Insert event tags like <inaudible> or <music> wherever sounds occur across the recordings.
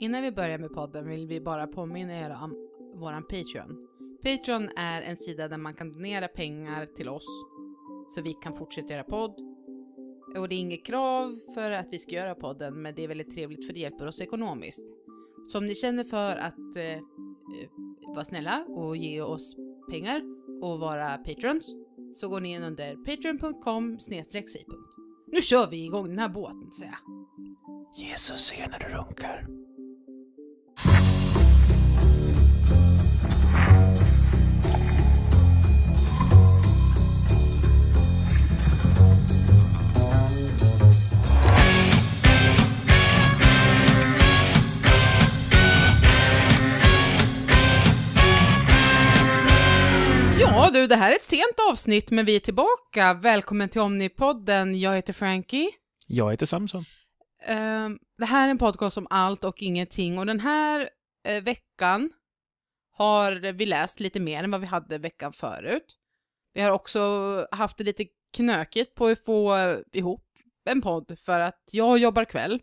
Innan vi börjar med podden vill vi bara påminna er om vår Patreon. Patreon är en sida där man kan donera pengar till oss så vi kan fortsätta göra podd. Och det är inget krav för att vi ska göra podden, men det är väldigt trevligt för det hjälper oss ekonomiskt. Så om ni känner för att eh, eh vara snälla och ge oss pengar och vara patrons så går ni in under patreon.com snedstreck Nu kör vi igång den här båten säger jag. Jesus ser när du runkar. Ja du, det här är ett sent avsnitt men vi är tillbaka. Välkommen till Omnipodden. Jag heter Frankie. Jag heter Samson. Ehm, det här är en podcast om allt och ingenting och den här uh, veckan har vi läst lite mer än vad vi hade veckan förut. Vi har också haft det lite knökigt på att få ihop en podd för att jag jobbar kväll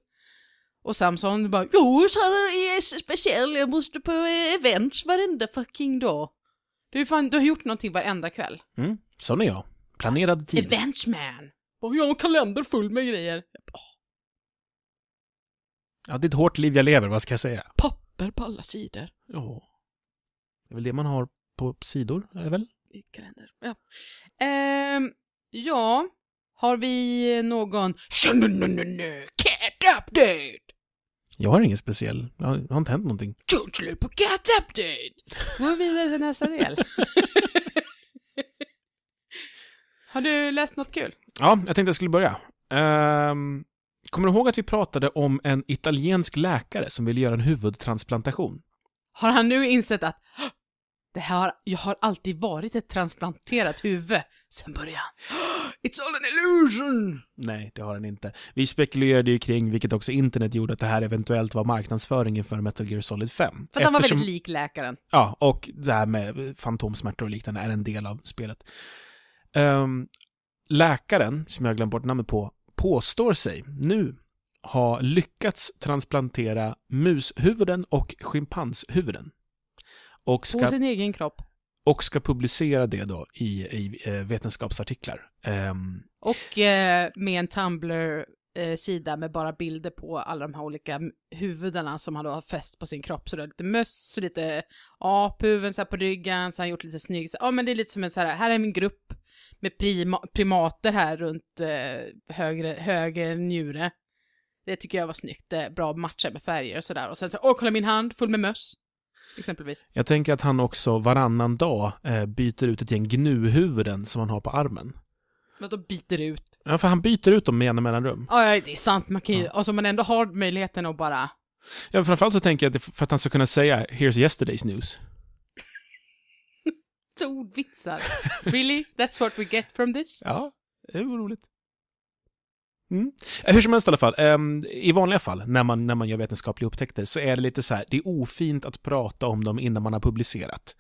och Samson bara Jo, Sara är speciell, jag måste på events varenda fucking dag. Du, fan, du har gjort någonting varenda kväll. Mm, sån är jag. Planerad tid. Eventsman! Och jag har en kalender full med grejer. Oh. Ja, det är ett hårt liv jag lever, vad ska jag säga? Papper på alla sidor. Ja. Det är väl det man har på sidor, är det väl? I kalender, ja. Ehm, ja. Har vi någon... Cat update! Jag har ingen speciell. Det har, har inte hänt någonting. Tjonslut på Cat update! Gå vidare till nästa del. <laughs> har du läst något kul? Ja, jag tänkte jag skulle börja. Ehm, Kommer du ihåg att vi pratade om en italiensk läkare som ville göra en huvudtransplantation? Har han nu insett att det här, jag har alltid varit ett transplanterat huvud sen början. It's all an illusion! Nej, det har han inte. Vi spekulerade ju kring, vilket också internet gjorde, att det här eventuellt var marknadsföringen för Metal Gear Solid 5. För att Eftersom... han var väldigt lik läkaren. Ja, och det här med fantomsmärtor och liknande är en del av spelet. Um, läkaren, som jag glömt bort namnet på, påstår sig nu ha lyckats transplantera mushuvuden och schimpanshuvuden. Och ska, På sin egen kropp? Och ska publicera det då i, i eh, vetenskapsartiklar. Ehm, och eh, med en Tumblr eh, sida med bara bilder på alla de här olika huvudena som han då har fäst på sin kropp. Så det är lite möss, lite aphuvuden på ryggen, så har han gjort lite snygg. Ja, oh, men det är lite som en så här, här är min grupp, med prima, primater här runt eh, högre, höger njure. Det tycker jag var snyggt, Det eh, är bra matcher med färger och sådär. Och sen så, åh kolla min hand, full med möss. Exempelvis. Jag tänker att han också varannan dag eh, byter ut ett gäng gnuhuvuden som han har på armen. Vadå byter ut? Ja, för han byter ut dem med jämna mellanrum. Ja, det är sant. Man kan ju, ja. alltså man ändå har möjligheten att bara... Ja, framförallt så tänker jag att för att han ska kunna säga “Here's yesterday's news”. Ordvitsar. <laughs> Really? That's what we get from this? Ja, det var roligt. Mm. Eh, hur som helst i alla fall, um, i vanliga fall när man, när man gör vetenskapliga upptäckter så är det lite så här, det är ofint att prata om dem innan man har publicerat.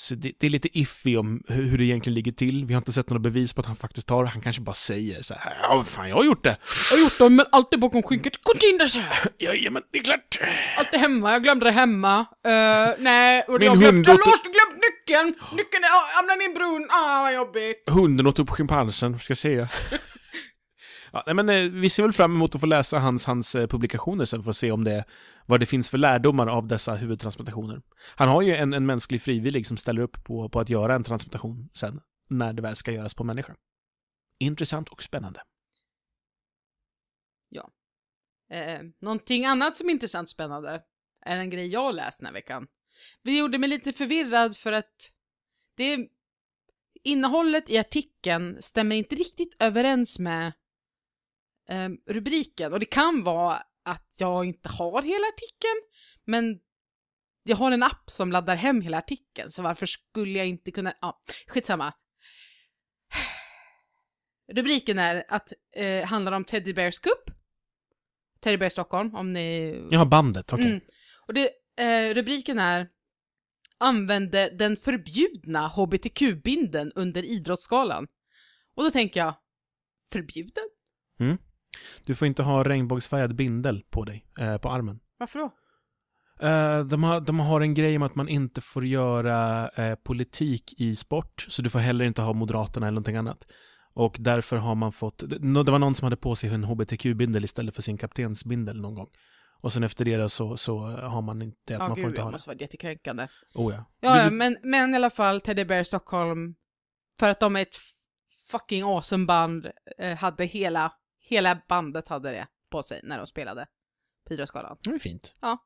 Så det, det, är lite iffy om hur det egentligen ligger till. Vi har inte sett några bevis på att han faktiskt tar det, Han kanske bara säger så här, ja, fan, jag har gjort det. Jag har gjort det, men allt är bakom skynket. Gå inte in där, så här. Jajamän, det är klart. Allt är hemma, jag glömde det hemma. Uh, nej, och Min jag har hund jag låst, glömt nyckeln. Nyckeln är, ah, hamnade i en brunn. Ah, vad jobbigt. Hunden åt upp schimpansen, ska jag säga. Ja, men, eh, vi ser väl fram emot att få läsa hans, hans eh, publikationer sen för att se om det, vad det finns för lärdomar av dessa huvudtransplantationer. Han har ju en, en mänsklig frivillig som ställer upp på, på att göra en transplantation sen, när det väl ska göras på människa. Intressant och spännande. Ja. Eh, någonting annat som är intressant och spännande är en grej jag läst den här veckan. Det gjorde mig lite förvirrad för att det innehållet i artikeln stämmer inte riktigt överens med eh, rubriken. Och det kan vara att jag inte har hela artikeln, men jag har en app som laddar hem hela artikeln, så varför skulle jag inte kunna... Ja, skitsamma. <sighs> Rubriken är att eh, handlar om Teddy Bears Cup. Teddy Bear Stockholm, om ni... Jag har bandet, okej. Okay. Mm. Och det, eh, rubriken är Använde den förbjudna hbtq-binden under idrottsskalan. Och då tänker jag, förbjuden? Mm. Du får inte ha regnbågsfärgad bindel på dig, eh, på armen. Varför då? Eh, de, har, de har en grej om att man inte får göra eh, politik i sport, så du får heller inte ha Moderaterna eller någonting annat. Och därför har man fått, det var någon som hade på sig en HBTQ-bindel istället för sin kaptensbindel någon gång. Och sen efter det så, så har man inte, att man gud, får inte ha det. måste vara jättekränkande. Oh ja. Ja, du, men, men i alla fall Teddy Bear Stockholm, för att de är ett fucking awesome band, eh, hade hela Hela bandet hade det på sig när de spelade på Idrottsgalan. Det är fint. Ja.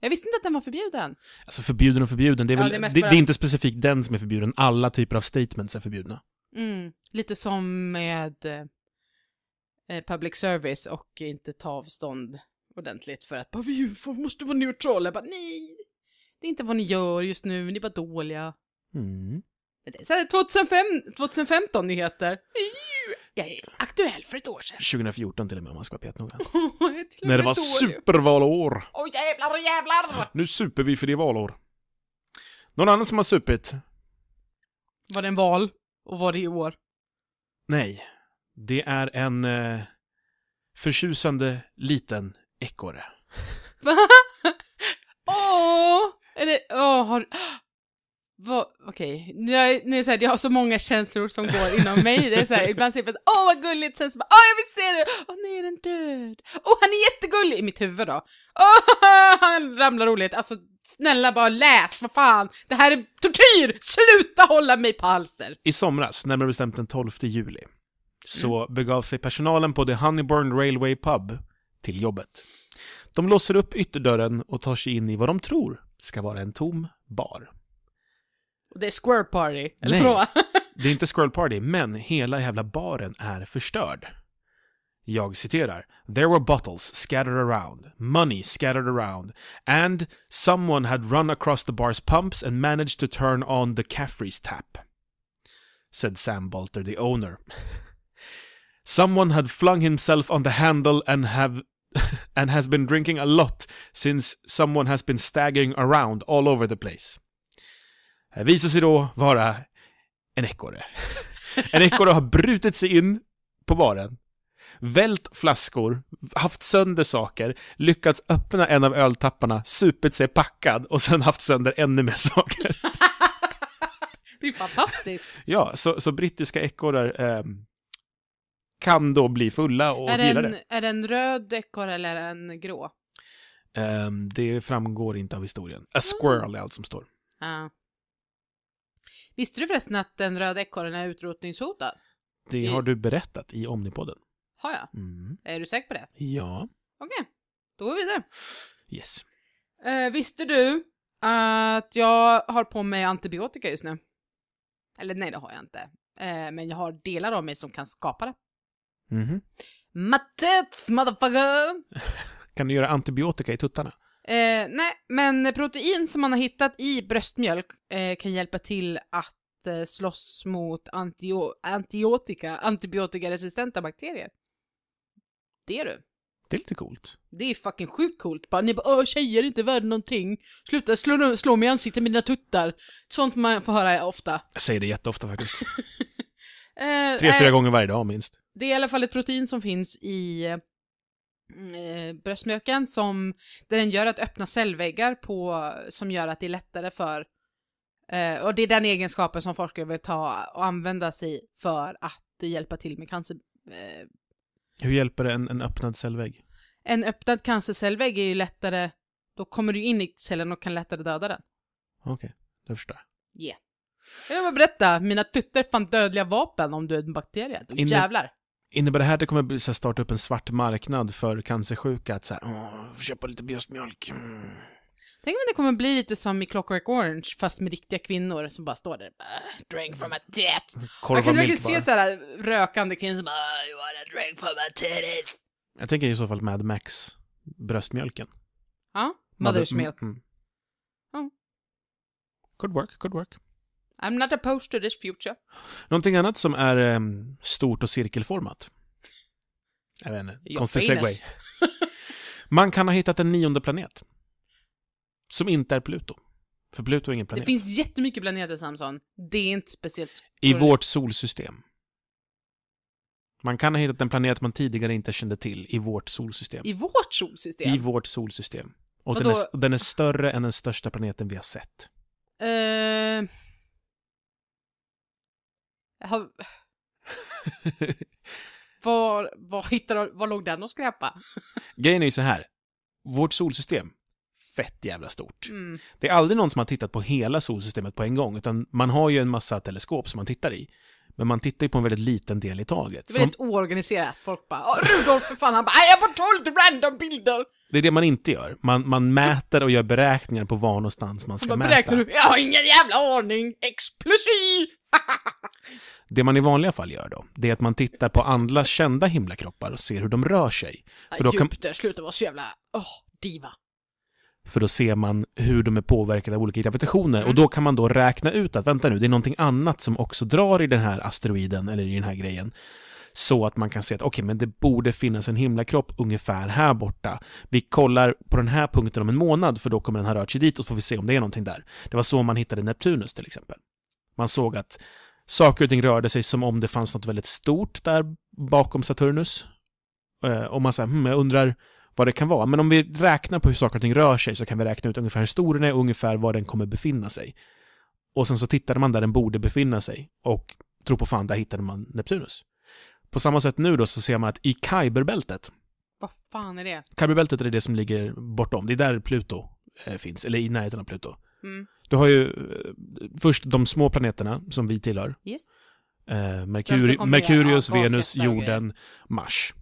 Jag visste inte att den var förbjuden. Alltså förbjuden och förbjuden, det är, väl, det, är det, det är inte specifikt den som är förbjuden. Alla typer av statements är förbjudna. Mm. Lite som med eh, public service och inte ta avstånd ordentligt för att bara, vi måste vara neutrala. Jag bara, nej! Det är inte vad ni gör just nu, ni är bara dåliga. Mm. Så 2005, 2015 nyheter. Jag är aktuell för ett år sedan. 2014 till och med om man ska vara petnoga. <laughs> När det var supervalår. Åh oh, jävlar jävlar! Nu super vi för det är valår. Någon annan som har supit? Var det en val? Och var det i år? Nej. Det är en eh, förtjusande liten ekorre. <laughs> Åh! oh, är det... Åh, oh, har okej, okay. nu är, nu är så jag har så många känslor som går inom mig. Det är så här, ibland ser jag åh vad gulligt, sen så bara, åh jag vill se det! Åh nej, är den död! Åh han är jättegullig! I mitt huvud då. Åh, <laughs> han ramlar roligt. Alltså snälla bara läs, vad fan! Det här är tortyr! Sluta hålla mig på halster! I somras, närmare bestämt den 12 juli, så mm. begav sig personalen på The Honeyburn Railway Pub till jobbet. De låser upp ytterdörren och tar sig in i vad de tror ska vara en tom bar det är Squirrel Party, eller Nej, <laughs> det är inte Squirrel Party, men hela jävla baren är förstörd. Jag citerar. There were bottles scattered around, money scattered around, and someone had run across the bar's pumps and managed to turn on the Caffrey's tap. Said Sam Balter, the owner. Someone had flung himself on the handle and have <laughs> and has been drinking a lot since someone has been staggering around all over the place. Eh, visar sig då vara en ekorre. En ekorre har brutit sig in på baren, vält flaskor, haft sönder saker, lyckats öppna en av öltapparna, supit sig packad och sen haft sönder ännu mer saker. <laughs> Det är fantastiskt. Ja, så, så brittiska ekorrar eh, kan då bli fulla och gilla det. Är det en röd ekorre eller en grå? Eh, det framgår inte av historien. A mm. squirrel är allt som står. Ah. Visste du förresten att den röda ekorren är utrotningshotad? Det har du berättat i Omnipodden. Har jag? Mm. Är du säker på det? Ja. Okej, okay. då går vi vidare. Yes. Eh, visste du att jag har på mig antibiotika just nu? Eller nej, det har jag inte. Eh, men jag har delar av mig som kan skapa det. Mhm. Mm Matets motherfucker! <laughs> kan du göra antibiotika i tuttarna? Eh, nej, men protein som man har hittat i bröstmjölk eh, kan hjälpa till att eh, slåss mot antibiotika, antibiotikaresistenta bakterier. Det är du. Det är lite coolt. Det är fucking sjukt coolt. Bara, ni bara Åh, tjejer är inte värda någonting. Sluta slå, slå mig i ansiktet med dina tuttar. Sånt man får höra ofta. Jag säger det jätteofta faktiskt. <laughs> eh, Tre, fyra eh, gånger varje dag minst. Det är i alla fall ett protein som finns i eh, Mm, eh, bröstmjölken som, där den gör att öppna cellväggar på, som gör att det är lättare för eh, och det är den egenskapen som forskare vill ta och använda sig för att hjälpa till med cancer. Eh, Hur hjälper en, en öppnad cellvägg? En öppnad cancercellvägg är ju lättare, då kommer du in i cellen och kan lättare döda den. Okej, okay, det förstår jag. Yeah. Jag vill bara berätta, mina tuttar är fan dödliga vapen om du är en bakterie. Inne, Jävlar. Innebär det här att det kommer bli, så starta upp en svart marknad för cancersjuka? Att så här, köpa lite bröstmjölk. Mm. Tänk om det kommer bli lite som i Clockwork Orange fast med riktiga kvinnor som bara står där ah, drink from a tit. Korva Man kan verkligen se så här rökande kvinnor som bara ah, you wanna drink from a titties. Jag tänker i så fall Mad Max bröstmjölken. Ja, Mother's Mother, Milk. Mm, mm. Oh. Good work, good work. I'm not opposed to this future. Någonting annat som är um, stort och cirkelformat? Jag vet inte, konstig segway. <laughs> Man kan ha hittat en nionde planet. Som inte är Pluto. För Pluto är ingen planet. Det finns jättemycket planeter, Samson. Det är inte speciellt... I vårt solsystem. Man kan ha hittat en planet man tidigare inte kände till i vårt solsystem. I vårt solsystem? I vårt solsystem. Och den är, den är, större än den största planeten vi har sett. Uh... Har... var, var, hittade, var låg den och skräpa? Grejen är ju så här. Vårt solsystem, fett jävla stort. Mm. Det är aldrig någon som har tittat på hela solsystemet på en gång, utan man har ju en massa teleskop som man tittar i. Men man tittar ju på en väldigt liten del i taget. Det är väldigt som... oorganiserat. Folk bara Rudolf för fan, han bara jag har på 12 random bilder. Det är det man inte gör. Man, man mäter och gör beräkningar på var någonstans man ska man mäta. Beräknar du? Jag har ingen jävla aning. Explosiv! Det man i vanliga fall gör då, det är att man tittar på andra kända himlakroppar och ser hur de rör sig. För då kan... Jupiter, sluta vara så jävla... Åh, oh, diva. För då ser man hur de är påverkade av olika gravitationer mm. och då kan man då räkna ut att vänta nu, det är någonting annat som också drar i den här asteroiden eller i den här grejen. Så att man kan se att okej, okay, men det borde finnas en himlakropp ungefär här borta. Vi kollar på den här punkten om en månad för då kommer den ha rört sig dit och så får vi se om det är någonting där. Det var så man hittade Neptunus till exempel. Man såg att saker och ting rörde sig som om det fanns något väldigt stort där bakom Saturnus. Eh, och man säger, hm, jag undrar vad det kan vara. Men om vi räknar på hur saker och ting rör sig så kan vi räkna ut ungefär hur stor den är och ungefär var den kommer befinna sig. Och sen så tittade man där den borde befinna sig och tro på fan, där hittade man Neptunus. På samma sätt nu då så ser man att i Kuiperbältet Vad fan är det? Kuiperbältet är det som ligger bortom, det är där Pluto eh, finns, eller i närheten av Pluto. Mm. Du har ju eh, först de små planeterna som vi tillhör. Yes. Eh, Merkuri Merkurius, Venus, jorden, Mars.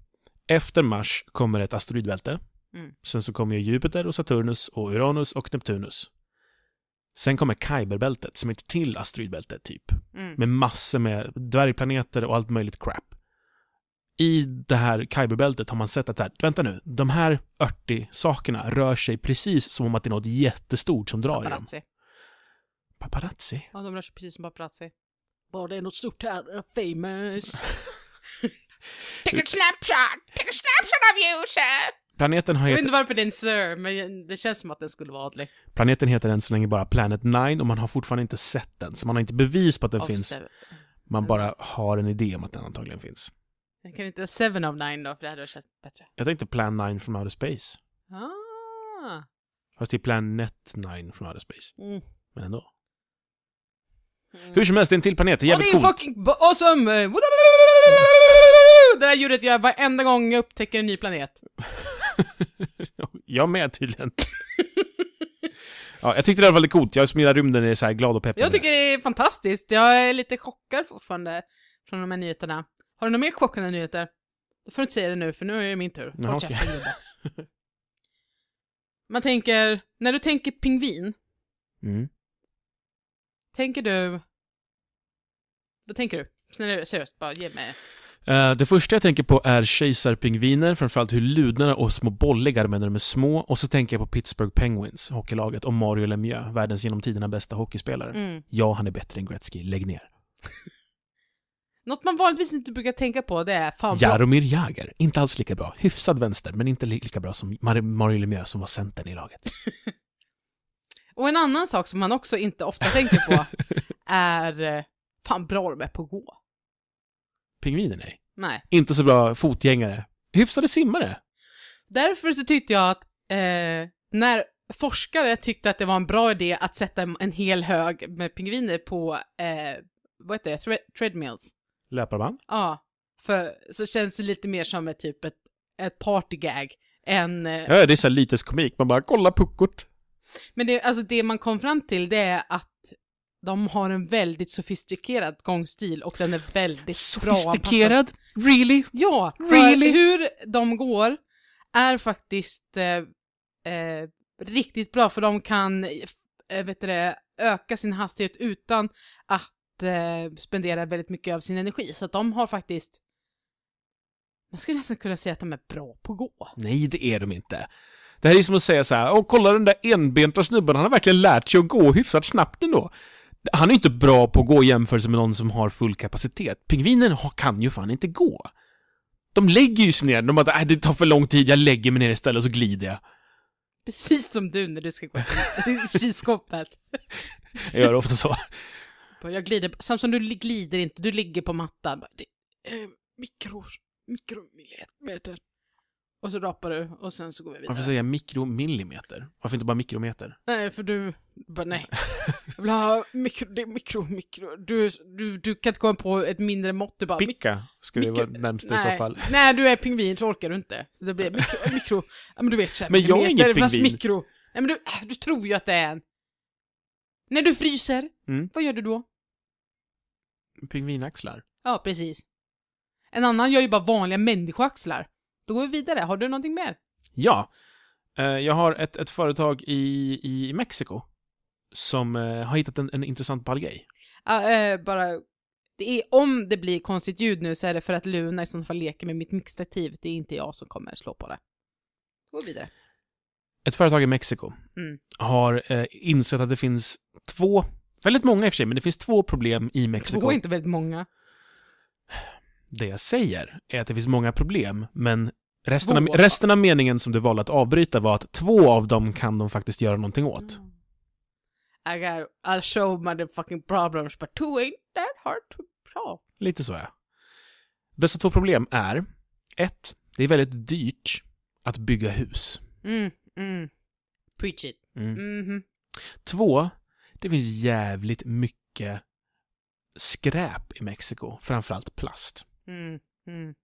Efter Mars kommer ett asteroidbälte. Mm. Sen så kommer Jupiter och Saturnus och Uranus och Neptunus. Sen kommer Kuiperbältet, som är ett till asteroidbälte, typ. Mm. Med massor med dvärgplaneter och allt möjligt crap. I det här Kuiperbältet har man sett att så här, vänta nu, de här örtig sakerna rör sig precis som om att det är något jättestort som drar i dem. Paparazzi? Ja, de rör sig precis som paparazzi. Bara det är något stort här, famous. <laughs> take a snapshot! Take a snapshot of you, sir! Planeten har Jag vet inte varför det är en Sir, men det känns som att den skulle vara adlig. Planeten heter än så länge bara Planet 9 och man har fortfarande inte sett den, så man har inte bevis på att den Of finns. seven. Man bara har en idé om att den antagligen finns. Den kan inte Seven of Nine då, för det hade känts bättre. Jag tänkte Plan 9 from Outer Space. Ah! Fast det är Planet 9 from Outer Space. Mm. Men ändå. Mm. Hur som helst, det är en till planet. Det är jävligt coolt. det är fucking awesome! Det där ljudet gör jag varenda gång jag upptäcker en ny planet. <laughs> jag med tydligen. ja, jag tyckte det var väldigt coolt. Jag som gillar rymden är så här glad och peppad. Jag tycker det är fantastiskt. Jag är lite chockad fortfarande från de här nyheterna. Har du några mer chockande nyheter? Då får du inte säga det nu, för nu är det min tur. Håll okay. Man tänker, när du tänker pingvin, <laughs> mm. Tänker du... Vad tänker du? Snälla, seriöst, bara ge mig. Eh, det första jag tänker på är kejsarpingviner, framförallt hur ludna och små bolliga de är när de är små. Och så tänker jag på Pittsburgh Penguins, hockeylaget, och Mario Lemieux, världens genom tiderna bästa hockeyspelare. Mm. Ja, han är bättre än Gretzky, lägg ner. <laughs> Något man vanligtvis inte brukar tänka på det är fan Jaromir Jagr, inte alls lika bra. Hyfsad vänster, men inte lika bra som Mario Lemieux som var centern i laget. <laughs> Och en annan sak som man också inte ofta tänker på <laughs> är eh, fan bra de är på att gå. Pingviner, nej. Nej. Inte så bra fotgängare. Hyfsade simmare. Därför så tyckte jag att eh, när forskare tyckte att det var en bra idé att sätta en hel hög med pingviner på, eh, vad heter det, Tre treadmills. Löparband? Ja. För så känns det lite mer som ett typ ett, ett partygag än... Eh, ja, det är såhär här lyteskomik. Man bara, kolla puckot. Men det, alltså det man kom fram till det är att de har en väldigt sofistikerad gångstil och den är väldigt sofistikerad? bra. Really? Ja, really? hur de går är faktiskt eh, eh, riktigt bra för de kan eh, vet det, öka sin hastighet utan att eh, spendera väldigt mycket av sin energi. Så att de har faktiskt man skulle nästan kunna säga att de är bra på att gå. Nej, det är de inte. Det här är som att säga så här, åh kolla den där enbenta snubben, han har verkligen lärt sig att gå hyfsat snabbt ändå. Han är inte bra på att gå i jämförelse med någon som har full kapacitet. Pingvinen kan ju fan inte gå. De lägger ju sig ner, de bara äh, det tar för lång tid, jag lägger mig ner istället och så glider jag. Precis som du när du ska gå till <laughs> kylskåpet. jag gör ofta så. Jag glider, Samson du glider inte, du ligger på mattan. Det är eh, mikro, mikro, mikrometer. Och så rapar du och sen så går vi vidare. Varför säger jag mikromillimeter? Varför inte bara mikrometer? Nej, för du bara nej. <laughs> Jag vill ha mikro, det är mikro, mikro. Du, du, du kan inte komma på ett mindre mått. Du bara, Picka skulle mikro, vara närmst i så fall. Nej, du är pingvin så orkar du inte. Så det blir <laughs> mikro, mikro men du vet såhär. Men jag är inget pingvin. Fast mikro. Nej men du, ah, du tror ju att det är en. När du fryser, mm. vad gör du då? Pingvinaxlar. Ja, precis. En annan gör ju bara vanliga människoaxlar. Då går vi vidare. Har du någonting mer? Ja. Eh, jag har ett, ett företag i, i Mexiko som eh, har hittat en, en intressant baljgrej. Ja, eh, bara det är, om det blir konstigt ljud nu så är det för att Luna i så fall leker med mitt mixtativ. Det är inte jag som kommer slå på det. Gå vidare. Ett företag i Mexiko mm. har eh, insett att det finns två, väldigt många i och för sig, men det finns två problem i Mexiko. Två är inte väldigt många. Det jag säger är att det finns många problem, men resten, av, resten av, meningen som du valde att avbryta var att två av dem kan de faktiskt göra någonting åt. Mm. I got, I'll show motherfucking problems, but two ain't that hard to solve. Lite så, ja. Dessa två problem är, ett, det är väldigt dyrt att bygga hus. Mm, mm. Preach it. Mm. Mm-hmm. Två, det finns jävligt mycket skräp i Mexiko, framförallt plast. Mm, mm.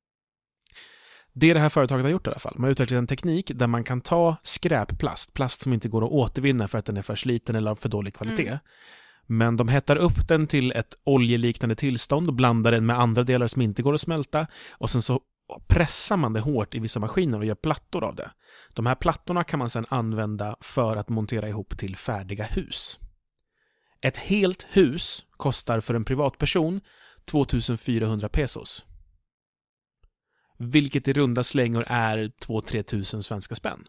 Det det här företaget har gjort i alla fall, man har utvecklat en teknik där man kan ta skräpplast, plast som inte går att återvinna för att den är för sliten eller av för dålig kvalitet. Mm. Men de hettar upp den till ett oljeliknande tillstånd, och blandar den med andra delar som inte går att smälta och sen så pressar man det hårt i vissa maskiner och gör plattor av det. De här plattorna kan man sedan använda för att montera ihop till färdiga hus. Ett helt hus kostar för en privatperson 2400 pesos vilket i runda slängor är 2-3 tusen svenska spänn.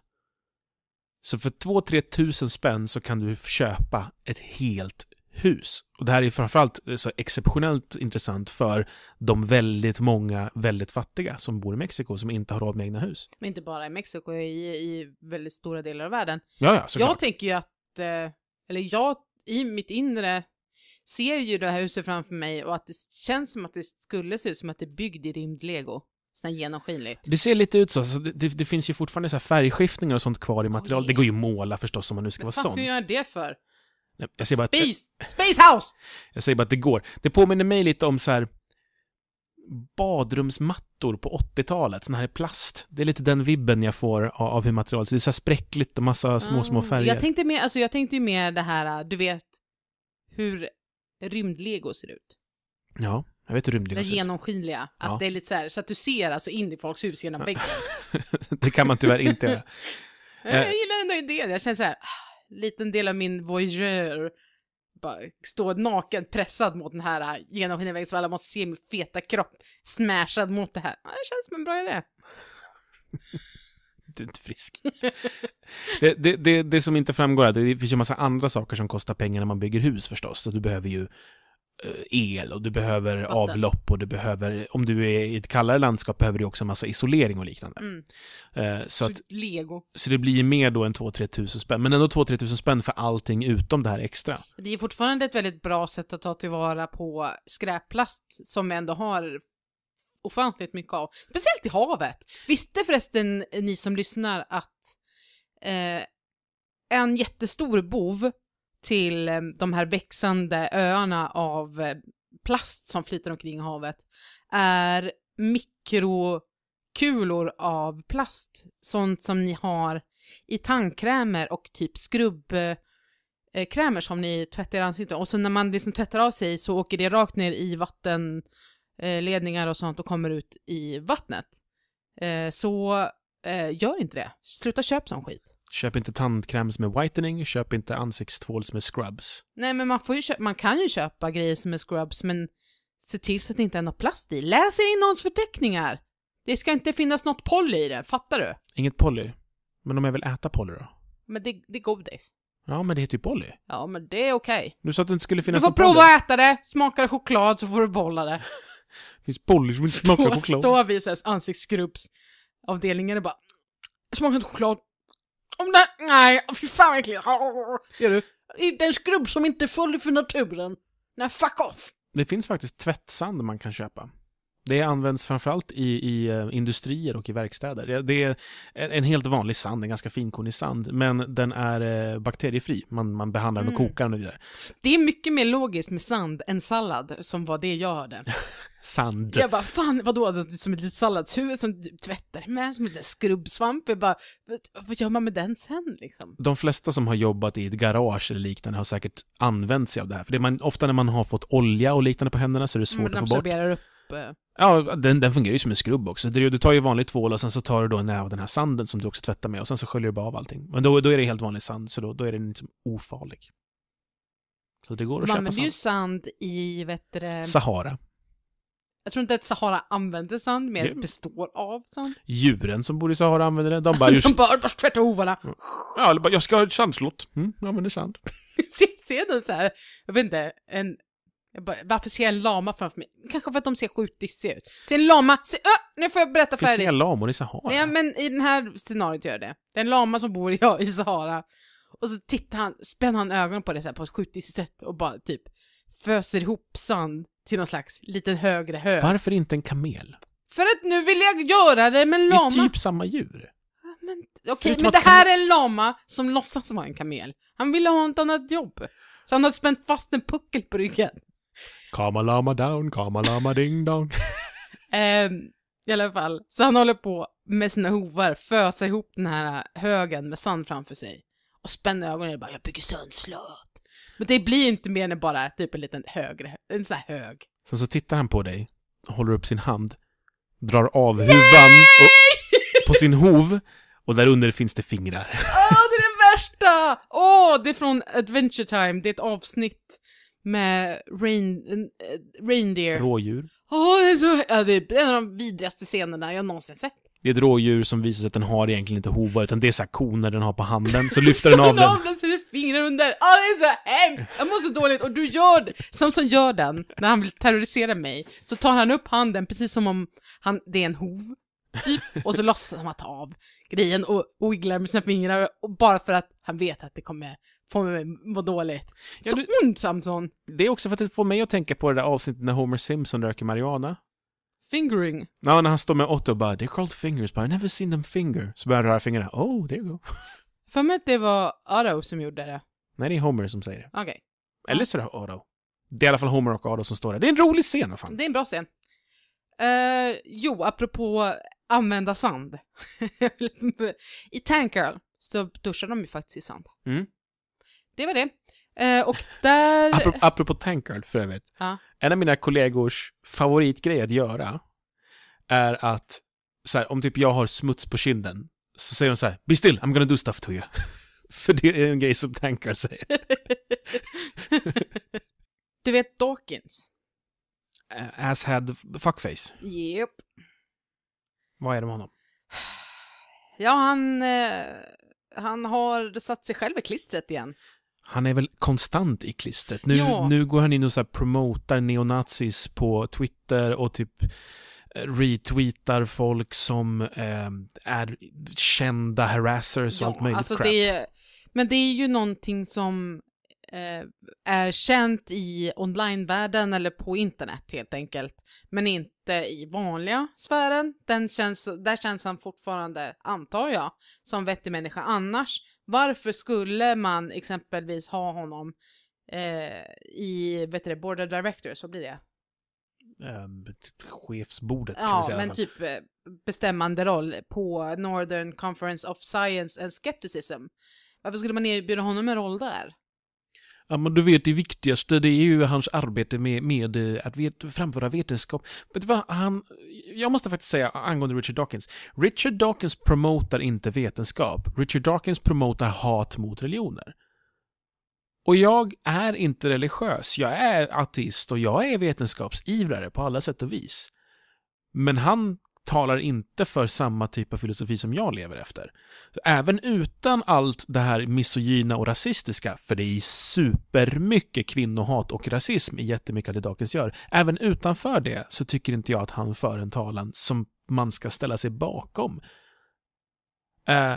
Så för 2-3 tusen spänn så kan du köpa ett helt hus. Och det här är framförallt eh, så exceptionellt intressant för de väldigt många väldigt fattiga som bor i Mexiko som inte har råd med egna hus. Men inte bara i Mexiko, i, i väldigt stora delar av världen. Ja, ja, såklart. Jag tänker ju att, eh, eller jag i mitt inre ser ju det här huset framför mig och att det känns som att det skulle se ut som att det är byggt i rymdlego. Sådär genomskinligt. Det ser lite ut så. så det, det, finns ju fortfarande så färgskiftningar och sånt kvar i material. Oj. Det går ju att måla förstås om man nu ska Vad vara sån. Vad fan ska jag göra det för? Nej, jag säger bara att, Space House! Jag säger bara att det går. Det påminner mig lite om så här badrumsmattor på 80-talet, sån här i plast. Det är lite den vibben jag får av, av hur materialet, ser ut. det är så här spräckligt och massa små, mm. små ah, färger. Jag tänkte, mer, alltså jag tänkte ju mer det här, äh, du vet, hur rymdlego ser ut. Ja. Jag vet hur rymdglasögon Genomskinliga. Ut. Att ja. det är lite så här, så att du ser alltså in i folks hus genom väggen. <laughs> det kan man tyvärr inte göra. <laughs> jag eh. gillar ändå idén. Jag känner så här, ah, liten del av min voyeur bara stå naken pressad mot den här ah, genomskinliga väggen så alla måste se min feta kropp smashad mot det här. det känns som en bra idé. <laughs> du är inte frisk. det, eh, det, det, det, som inte framgår är att det finns ju massa andra saker som kostar pengar när man bygger hus förstås. Så du behöver ju Eh, el och du behöver Vatten. avlopp och du behöver, om du är i ett kallare landskap behöver du också en massa isolering och liknande. Mm. Uh, så, så, att, lego. så det blir mer då än 2-3 tusen spänn, men ändå 2-3 tusen spänn för allting utom det här extra. Det är fortfarande ett väldigt bra sätt att ta tillvara på skräpplast som vi ändå har ofantligt mycket av, speciellt i havet. Visste förresten ni som lyssnar att eh, en jättestor bov till eh, de här växande öarna av eh, plast som flyter omkring i havet är mikrokulor av plast. Sånt som ni har i tandkrämer och typ skrubbkrämer som ni tvättar i ansiktet. Och så när man liksom tvättar av sig så åker det rakt ner i vattenledningar och sånt och kommer ut i vattnet. Eh, så gör inte det. Sluta köpa sån skit. Köp inte tandkräms med whitening, köp inte ansiktstvåls med scrubs. Nej, men man, får ju köpa, man kan ju köpa grejer som är scrubs, men se till så att det inte är något plast i. Läs innehållsförteckningar! Det ska inte finnas något poly i det, fattar du? Inget poly? Men om jag vill äta poly då? Men det, det är godis. Ja, men det heter ju poly. Ja, men det är okej. Okay. Du sa att det inte skulle finnas poly. Du får prova att äta det, smakar det choklad så får du behålla det. det <laughs> finns poly som inte smakar då, choklad. Står vi i ansiktsgruppsavdelningen och bara smakar inte choklad, om det, nej, fy fan vad äckligt. Gör du? Det är en skrubb som inte föll för naturen. Nej, fuck off! Det finns faktiskt tvättsand man kan köpa. Det används framförallt i, i eh, industrier och i verkstäder. Det är en helt vanlig sand, en ganska finkornig sand, men den är eh, bakteriefri. Man, man behandlar den och mm. kokar den och vidare. Det är mycket mer logiskt med sand än sallad, som var det jag hörde. <laughs> sand. Jag bara, fan vadå, alltså, som ett litet salladshuvud som du tvättar med, som en liten skrubbsvamp. Jag bara, vad gör man med den sen liksom? De flesta som har jobbat i ett garage eller liknande har säkert använt sig av det här. För det man, ofta när man har fått olja och liknande på händerna så är det svårt mm, man att få bort. Upp Eh. Ja, den, den fungerar ju som en skrubb också. Du, du tar ju vanlig tvål och sen så tar du då en näve av den här sanden som du också tvättar med och sen så sköljer du bara av allting. Men då, då är det helt vanlig sand, så då, då är den liksom ofarlig. Så det går att Man köpa använder ju sand i, vet du, Sahara. Jag tror inte att Sahara använder sand, mer det... består av sand. Djuren som bor i Sahara använder det. De bara... <laughs> Just... de bara, bara tvätta hovarna. Ja, eller bara, jag ska ha ett sandslott. Mm, jag använder sand. <laughs> Ser se den så här, jag vet inte, en bara, varför ser jag en lama framför mig? Kanske för att de ser sjukt dissiga ut. Ser en lama, se, öh, nu får jag berätta färdigt. ser inga lamor i Sahara? Nej, men i den här scenariot gör det. Det är en lama som bor <laughs> i, Sahara. Och så tittar han, spänner han ögonen på det så här, på ett sjukt dissigt sätt och bara typ föser ihop sand till någon slags liten högre hö. Varför inte en kamel? För att nu vill jag göra det med en lama. Det är typ samma djur. Okej, okay, men det här är en lama som låtsas vara en kamel. Han ville ha ett annat jobb. Så han hade spänt fast en puckel på ryggen. Kamalama down, kamalama ding dong. <laughs> um, ehm, I alla fall, så han håller på med sina hovar, fösa ihop den här högen med sand framför sig. Och spänner ögonen och bara, jag bygger sandslott. Men det blir inte mer än bara typ en liten högre, en sån här hög. Sen så tittar han på dig, håller upp sin hand, drar av Nej! huvan och, på sin hov <laughs> och där under finns det fingrar. Åh, oh, det är det värsta! Åh, oh, det är från Adventure Time, det är ett avsnitt med rain, äh, reindeer. Rådjur. Åh, det är så... Ja, det är en av de vidrigaste scenerna jag någonsin sett. Det är ett rådjur som visar sig att den har egentligen inte hovar, utan det är såhär koner den har på handen, så lyfter den av den. Avlen så är det fingrar under. Ah, det är så hemskt! Jag mår så dåligt och du gör det. Samson gör den, när han vill terrorisera mig, så tar han upp handen precis som om han, det är en hov, typ, och så låtsas han att ta av grejen och, och wigglar med sina fingrar, och bara för att han vet att det kommer får mig vad dåligt. Ja, du... ont Samson! Det är också för att det får mig att tänka på det där avsnittet när Homer Simpson röker marijuana. Fingering. Ja, när han står med Otto och bara “They're called fingers, but I've never seen them finger”. Så börjar han röra fingrarna. Oh, there you go. <laughs> För mig att det var Otto som gjorde det. Nej, det är Homer som säger det. Okej. Okay. Eller så är det Otto. Det är i alla fall Homer och Otto som står där. Det är en rolig scen, vad fan. Det är en bra scen. Uh, jo, apropå använda sand. <laughs> I Tank Girl så duschar de ju faktiskt i sand. Mm det var det. Eh, och där... Apropå, apropå Tankard för övrigt. Ah. En av mina kollegors favoritgrej att göra är att, så här, om typ jag har smuts på kinden, så säger de så här, Be still, I'm gonna do stuff to you. <laughs> för det är en grej som Tankard säger. <laughs> du vet Dawkins? Asshead fuckface. Yep. Vad är det med honom? Ja, han, eh, han har satt sig själv i klistret igen han är väl konstant i klistret. Nu, ja. nu går han in och så promotar neonazis på Twitter och typ eh, retweetar folk som eh, är kända harassers och ja, allt möjligt alltså crap. Det, men det är ju någonting som eh, är känt i onlinevärlden eller på internet helt enkelt. Men inte i vanliga sfären. Den känns, där känns han fortfarande, antar jag, som vettig människa annars. Varför skulle man exempelvis ha honom eh, i vet du, Board of Directors, så blir det? Um, chefsbordet kan vi säga. Ja, men typ eh, bestämmande roll på Northern Conference of Science and Skepticism. Varför skulle man erbjuda honom en roll där? Ja, men du vet det viktigaste det är ju hans arbete med, med eh, att vet, framföra vetenskap. Vet du vad, han, jag måste faktiskt säga angående Richard Dawkins. Richard Dawkins promotar inte vetenskap. Richard Dawkins promotar hat mot religioner. Och jag är inte religiös, jag är ateist och jag är vetenskapsivrare på alla sätt och vis. Men han talar inte för samma typ av filosofi som jag lever efter. Även utan allt det här misogyna och rasistiska, för det är supermycket kvinnohat och rasism i jättemycket av det Alidakis gör, även utanför det så tycker inte jag att han för en talan som man ska ställa sig bakom. Eh,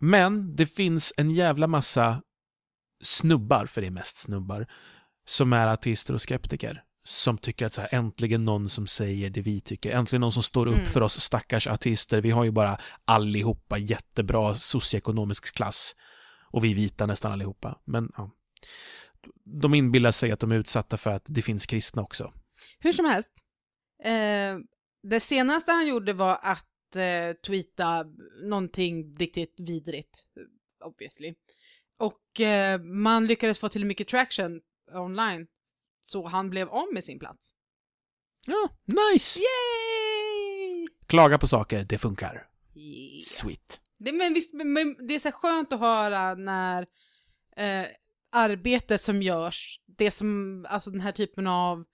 men det finns en jävla massa snubbar, för det är mest snubbar, som är artister och skeptiker som tycker att så här, äntligen någon som säger det vi tycker, äntligen någon som står upp mm. för oss stackars artister. Vi har ju bara allihopa jättebra socioekonomisk klass och vi är vita nästan allihopa. Men ja. de inbillar sig att de är utsatta för att det finns kristna också. Hur som helst, eh, det senaste han gjorde var att eh, tweeta någonting riktigt vidrigt, obviously. Och eh, man lyckades få till mycket traction online så han blev av med sin plats. Ja, nice! Yay! Klaga på saker, det funkar. Yeah. Sweet. Det, men visst, men det är så skönt att höra när eh, arbete som görs, det som, alltså den här typen av...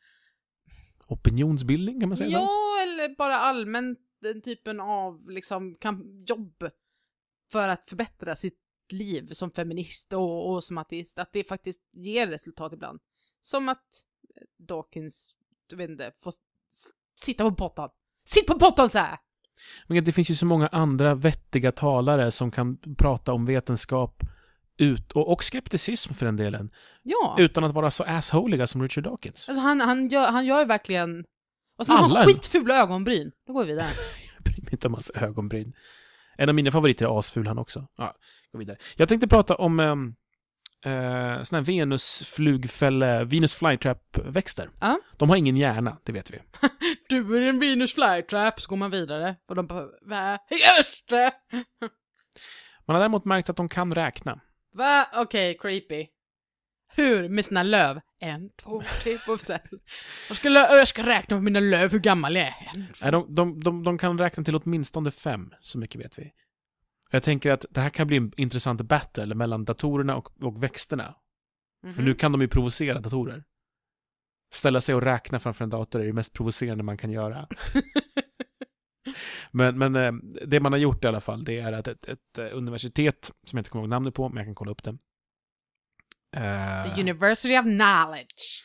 Opinionsbildning kan man säga ja, så? Ja, eller bara allmänt den typen av liksom, kamp, jobb för att förbättra sitt liv som feminist och, och som ateist, att det faktiskt ger resultat ibland. Som att eh, Dawkins, du vet inte, får sitta på botten. Sitt på botten så här! Men det finns ju så många andra vettiga talare som kan prata om vetenskap ut, och, och skepticism för den delen. Ja. Utan att vara så assholiga som Richard Dawkins. Alltså han, han, gör, han gör ju verkligen... Och sen Alla. har han skitfula ögonbryn. Då går vi vidare. <laughs> jag bryr mig inte om hans ögonbryn. En av mina favoriter är asful han också. Ja, gå vidare. Jag tänkte prata om um, eh, såna här venusflugfälle, Venus flytrap-växter. Ja. De har ingen hjärna, det vet vi. <laughs> du är en Venus flytrap, så går man vidare. Och de bara, Just det! man har däremot märkt att de kan räkna. Va? Okej, okay, creepy. Hur? Med sina löv? En, två, tre, och <laughs> sen... Jag ska, jag ska räkna på mina löv, hur gammal jag är. En, Nej, de, de, de, de kan räkna till åtminstone fem, så mycket vet vi. Jag tänker att det här kan bli en intressant battle mellan datorerna och, och växterna. Mm -hmm. För nu mhm. kan de ju provocera datorer. Ställa sig och räkna framför en dator är det mest provocerande man kan göra. <laughs> men, men eh, det man har gjort i alla fall, det är att ett, ett eh, universitet, som jag inte kommer ihåg namnet på, men jag kan kolla upp det. The eh, University of Knowledge.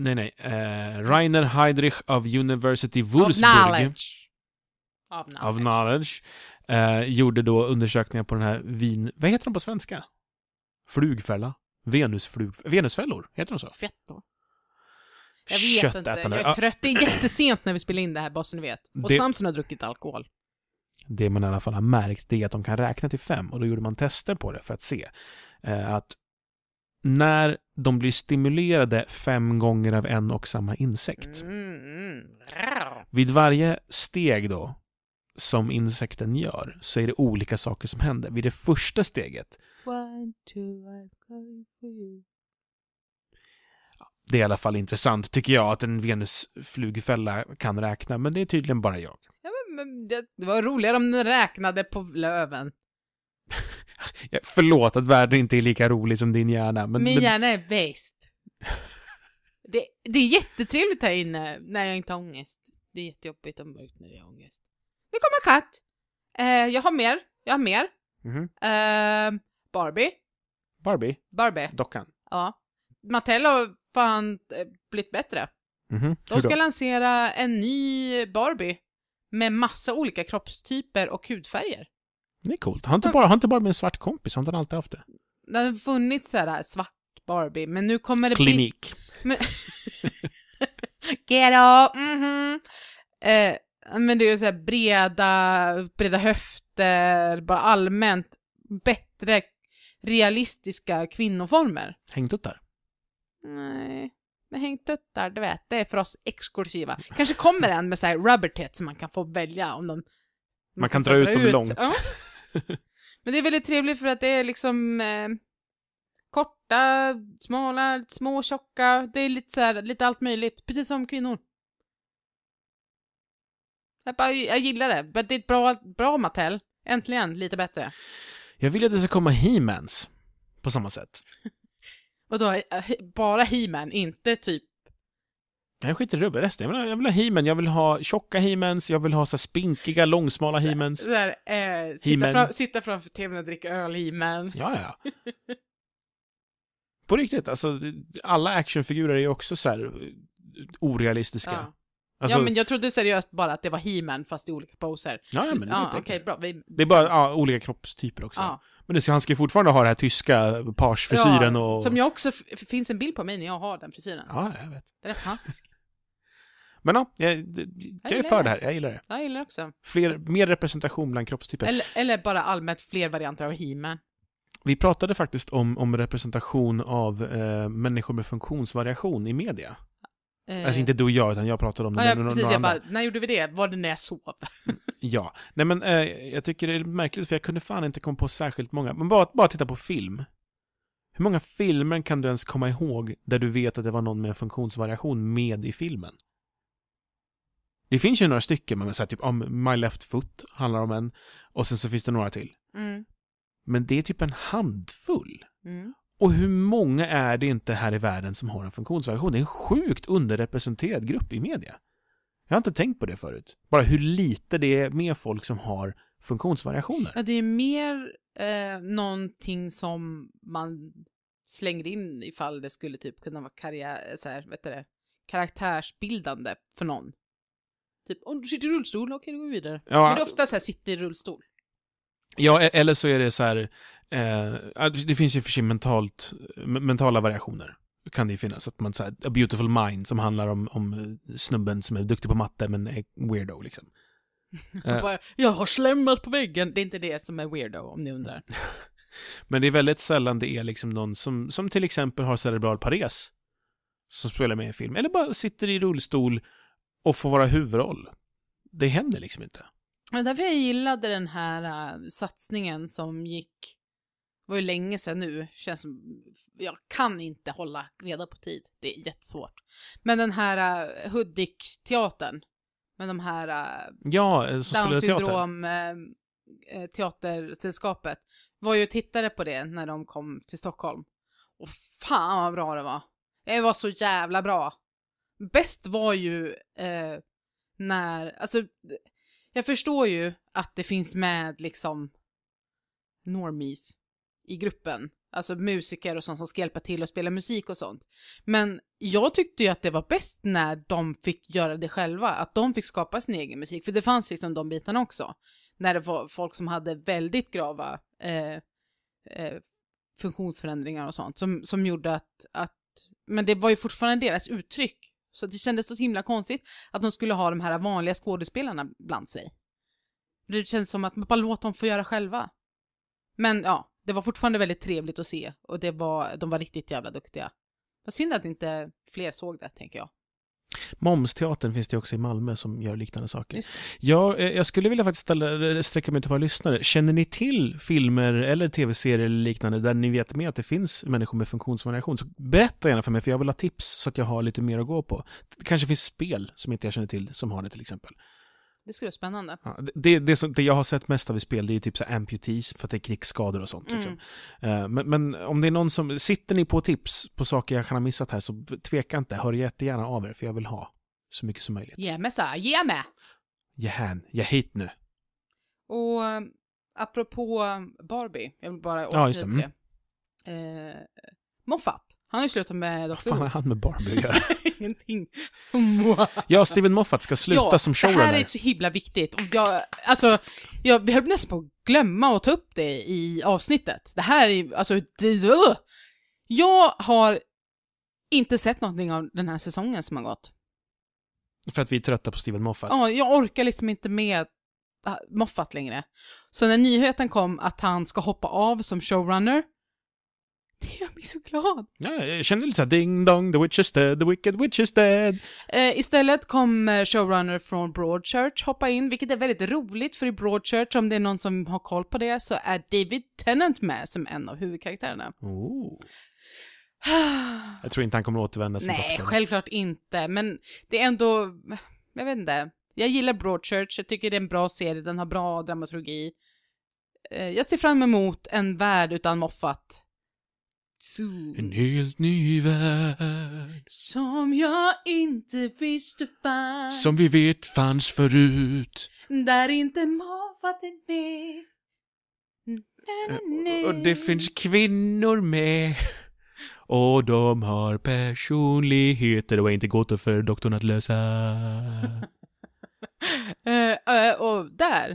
Nej, nej. Uh, Rainer Heidrich of University Würzburg. Of knowledge. Of knowledge. Of knowledge eh, gjorde då undersökningar på den här vin... Vad heter de på svenska? Flugfälla? Venusflug... Venusfällor? Heter de så? Fettor. Jag vet inte. Jag är trött. Det är jättesent när vi spelar in det här, bara så ni vet. Och det... Samson har druckit alkohol. Det man i alla fall har märkt är att de kan räkna till fem och då gjorde man tester på det för att se eh, att när de blir stimulerade fem gånger av en och samma insekt. Mm. mm. Vid varje steg då som insekten gör så är det olika saker som händer. Vid det första steget... One, two, det är i alla fall intressant, tycker jag, att en venusflugfälla kan räkna, men det är tydligen bara jag. Ja, men, det var roligare om den räknade på löven. <laughs> Förlåt att världen inte är lika rolig som din hjärna, men... Min hjärna är bäst. det, det är jättetrevligt här inne när jag inte har ångest. Det är jättejobbigt och mörkt när jag har ångest. Nu kommer en katt. Eh, jag har mer, jag har mer. Mm -hmm. eh, Barbie. Barbie? Barbie. Dockan? Ja. Mattel har fan eh, blivit bättre. Mm -hmm. De ska lansera en ny Barbie med massa olika kroppstyper och hudfärger. Det är coolt. Har inte, bara, har inte Barbie en svart kompis? Har inte alltid haft det? Det har funnits såhär svart Barbie, men nu kommer det bli... Klinik. <laughs> <laughs> Get out! Mm -hmm. eh, men det är så här breda, breda höfter, bara allmänt bättre realistiska kvinnoformer. Hängtuttar? Nej. Men hängtuttar, du vet, det är för oss exklusiva. Kanske kommer en med så här rubber tits som man kan få välja om de... Man kan, dra ut dem ut. långt. Ja. Men det är väldigt trevligt för att det är liksom eh, korta, smala, små, tjocka. Det är lite så här, lite allt möjligt. Precis som kvinnor. Jag, bara, jag gillar det. Men det är ett bra, bra Mattel. Äntligen lite bättre. Jag vill att det ska komma He-Mans på samma sätt. <laughs> Vadå, bara He-Man, inte typ... Jag skiter i rubbet. resten. Jag vill ha, jag vill ha He-Man, jag vill ha tjocka He-Mans, jag vill ha så här spinkiga, långsmala He-Mans. Där, eh, sitta, fram, sitta framför tvn och dricka öl He-Man. Ja, ja. <laughs> på riktigt, alltså alla actionfigurer är ju också så här orealistiska. Ja. Alltså... ja, men jag trodde seriöst bara att det var He-Man fast i olika poser. Ja, ja men det ja, okay, bra. Vi... Det är bara ja, olika kroppstyper också. Ja. Men det ska, han ska ju fortfarande ha den här tyska pagefrisyren ja, och... Som jag också, finns en bild på mig när jag har den frisyren. Ja, jag vet. Den är fantastisk. <laughs> men ja, jag, jag, jag är för det här, jag gillar det. Jag gillar det också. Fler, mer representation bland kroppstyper. Eller, eller bara allmänt fler varianter av He-Man. Vi pratade faktiskt om, om representation av eh, människor med funktionsvariation i media. Eh, alltså inte du och jag, utan jag pratade om det. Ja, ja, precis, jag andra. bara, när gjorde vi det? Var det när jag sov? <laughs> ja, nej men eh, jag tycker det är märkligt för jag kunde fan inte komma på särskilt många. Men bara, bara titta på film. Hur många filmer kan du ens komma ihåg där du vet att det var någon med en funktionsvariation med i filmen? Det finns ju några stycken, men så här, typ om My Left Foot handlar om en och sen så finns det några till. Mm. Men det är typ en handfull. Mm. Och hur många är det inte här i världen som har en funktionsvariation? Det är en sjukt underrepresenterad grupp i media. Jag har inte tänkt på det förut. Bara hur lite det är med folk som har funktionsvariationer. Ja, det är mer eh, någonting som man slänger in ifall det skulle typ kunna vara karriär, eh, så här, vet det, karaktärsbildande för någon. Typ, om du sitter i rullstol, okej, då går vi vidare. Ja. Så är ofta så här, sitter i rullstol. Ja, e-, eller så är det så här, Eh, det finns ju för sig mentalt, mentala variationer. Kan det ju finnas. Att man så här, A Beautiful Mind som handlar om, om eh, snubben som är duktig på matte men är weirdo liksom. Eh. <laughs> Bara, jag har slemmat på väggen. Det är inte det som är weirdo om ni undrar. <laughs> men det är väldigt sällan det är liksom någon som, som till exempel har cerebral pares. Som spelar med i en film. Eller bara sitter i rullstol och får vara huvudroll. Det händer liksom inte. Det Därför jag gillade den här uh, satsningen som gick det var ju länge sedan nu, känns som, jag kan inte hålla reda på tid, det är jättesvårt. Men den här uh, Hudik-teatern, med de här uh, ja, eh, som Down syndrom-teatersällskapet, uh, var ju och tittade på det när de kom till Stockholm. Och fan vad bra det var! Det var så jävla bra! Bäst var ju uh, när, alltså, jag förstår ju att det finns med liksom normies i gruppen. Alltså musiker och sånt som ska hjälpa till och spela musik och sånt. Men jag tyckte ju att det var bäst när de fick göra det själva, att de fick skapa sin egen musik. För det fanns liksom de bitarna också. När det var folk som hade väldigt grava eh, eh, funktionsförändringar och sånt som, som gjorde att, att, men det var ju fortfarande deras uttryck. Så det kändes så himla konstigt att de skulle ha de här vanliga skådespelarna bland sig. Det känns som att man bara låt dem få göra själva. Men ja, det var fortfarande väldigt trevligt att se och det var, de var riktigt jävla duktiga. Vad synd att inte fler såg det, tänker jag. Momsteatern finns det också i Malmö som gör liknande saker. Jag, eh, jag skulle vilja faktiskt ställa, eh, sträcka mig till våra lyssnare. Känner ni till filmer eller tv-serier eller liknande där ni vet med att det finns människor med funktionsvariation? Så berätta gärna för mig, för jag vill ha tips så att jag har lite mer att gå på. Det kanske finns spel som inte jag känner till som har det till exempel. Det skulle vara spännande. Ja, det, det, som, det, jag har sett mest av i spel, det är typ så amputees, för att det är krigsskador och sånt. Mm. Liksom. Mm. Men, men, om det är någon som, sitter ni på tips på saker jag kan ha missat här, så tveka inte, hör jättegärna av er, för jag vill ha så mycket som möjligt. Ge mig, sa ge mig! Ge hän, ge hit nu. Och apropå Barbie, jag vill bara återknyta ja, till mm. det. Mm. Eh, Moffat. Han har ju slutat med Dr. Who. Vad fan har han med Barbie att göra? Ingenting. <laughs> ja, Steven Moffat ska sluta ja, som showrunner. det här är så himla viktigt. Och jag, alltså, jag, vi höll nästan på att glömma att ta upp det i avsnittet. Det här är, alltså, det, jag har inte sett någonting av den här säsongen som har gått. För att vi är trötta på Steven Moffat? Ja, jag orkar liksom inte med äh, Moffat längre. Så när nyheten kom att han ska hoppa av som showrunner, det gör mig så glad. Ja, jag känner lite såhär ding dong, the witch is dead, the wicked witch is dead. Eh, istället kommer eh, showrunner från Broadchurch hoppa in, vilket är väldigt roligt för i Broadchurch, om det är någon som har koll på det, så är David Tennant med som en av huvudkaraktärerna. Oh. <sighs> jag tror inte han kommer återvända som Nej, självklart inte, men det är ändå, jag vet inte. Jag gillar Broadchurch, jag tycker det är en bra serie, den har bra dramaturgi. Eh, jag ser fram emot en värld utan moffat zoo. En helt ny värld. Som jag inte visste fanns. Som vi vet fanns förut. Där inte Mofat är med. Eh, och det finns kvinnor med. Och de har personligheter och är inte gåtor för doktorn att lösa. uh, <laughs> uh, och där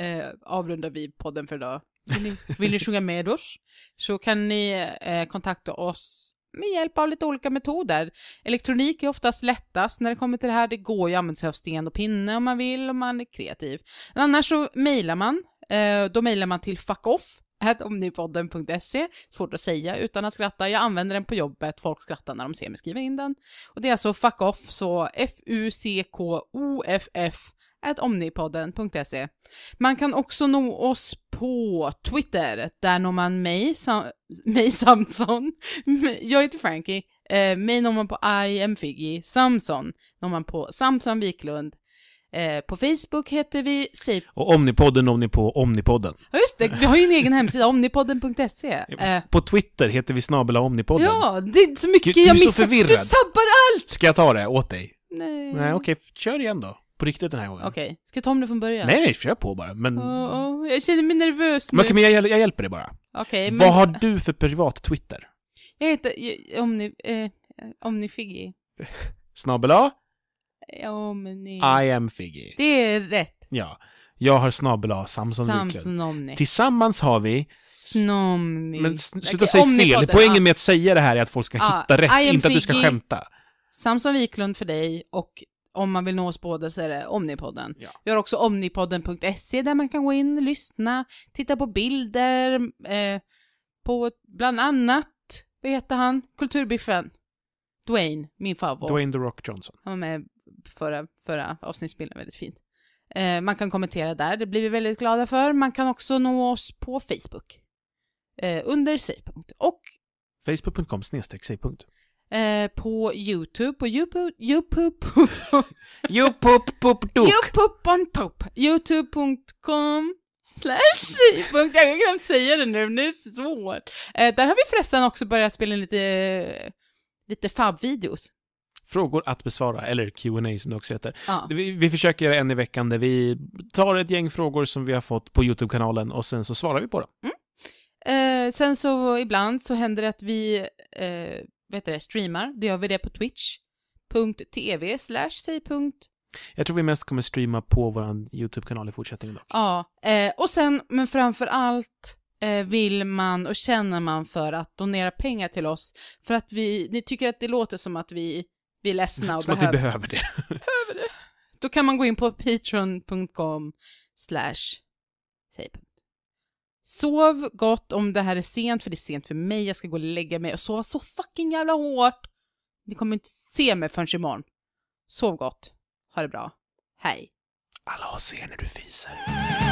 uh, avrundar vi podden för idag. Vill ni, vill ni sjunga med oss så kan ni eh, kontakta oss med hjälp av lite olika metoder. Elektronik är oftast lättast när det kommer till det här. Det går ju att använda sig av sten och pinne om man vill, om man är kreativ. Men annars så mejlar man. Eh, då mejlar man till fuckoff omnipodden.se. Svårt att säga utan att skratta. Jag använder den på jobbet. Folk skrattar när de ser mig skriva in den. Och det är alltså fuckoff, så F-U-C-K-O-F-F omnipodden.se. Man kan också nå oss på Twitter. Där når man mig, Sam <laughs> mig Samson. Jag heter Frankie. Eh, mig når man på I am Figgy. Samson når man på Samson Wiklund. Eh, på Facebook heter vi Sip. Och Omnipodden når ni på Omnipodden. Ja, just det. Vi har ju en egen hemsida, omnipodden.se. <laughs> Eh. På Twitter heter vi snabela Omnipodden. Ja, det är så mycket du, jag missar. Du är så förvirrad. Du sabbar allt! Ska jag ta det åt dig? Nej. Nej, okej. Kör igen då. På riktigt den här gången. Okej. Ska jag ta om det från början? Nej, nej, kör på bara. Men... Åh, åh, jag känner mig nervös nu. Men okej, men jag, jag hjälper dig bara. Okej, men... Vad har du för privat Twitter? Jag heter... Omni... Om Eh, om Figgy. <laughs> Snabel A? Omni... I am Figgy. Det är rätt. Ja. Jag har snabel A Samson Wiklund. Samson Tillsammans har vi... Snomni. Men sluta Okej, säga fel. Poängen med att säga det här är att folk ska Ja, hitta rätt, am inte att du ska Figgy. skämta. Samson Wiklund för dig och om man vill nå oss båda så är det Omnipodden. Ja. Vi har också omnipodden.se där man kan gå in, lyssna, titta på bilder, eh, på bland annat, vad heter han, Kulturbiffen? Dwayne, min favorit. Dwayne The Rock Johnson. Han var med förra, förra avsnittsbilden, väldigt fint. Eh, man kan kommentera där, det blir vi väldigt glada för. Man kan också nå oss på Facebook. Eh, under sägpunkt. Och... Facebook.com snedstreck sägpunkt. Eh, på Youtube, på youtube.com slash Jag kan knappt säga det nu, nu är det svårt. Eh, där har vi förresten också börjat spela in lite, lite FAB-videos. Frågor att besvara, eller Q&A som det också heter. Ja. Vi, vi försöker göra en i veckan där vi tar ett gäng frågor som vi har fått på YouTube-kanalen och sen så svarar vi på dem. Mm. Eh, sen så ibland så händer det att vi eh, vet det, streamar, då gör vi det på twitch.tv slash jag tror vi mest kommer streama på vår YouTube-kanal i fortsättningen dock. Ja, eh, och sen, men framför allt eh, vill man och känner man för att donera pengar till oss för att vi, ni tycker att det låter som att vi, vi är ledsna och som behöver. att vi behöver det. <laughs> <laughs> behöver det. Då kan man gå in på patreon.com slash Sov gott om det här är sent, för det är sent för mig, jag ska gå och lägga mig och sova så fucking jävla hårt. Ni kommer inte se mig förrän imorgon. Sov gott. Ha det bra. Hej. Alla har ser när du fiser.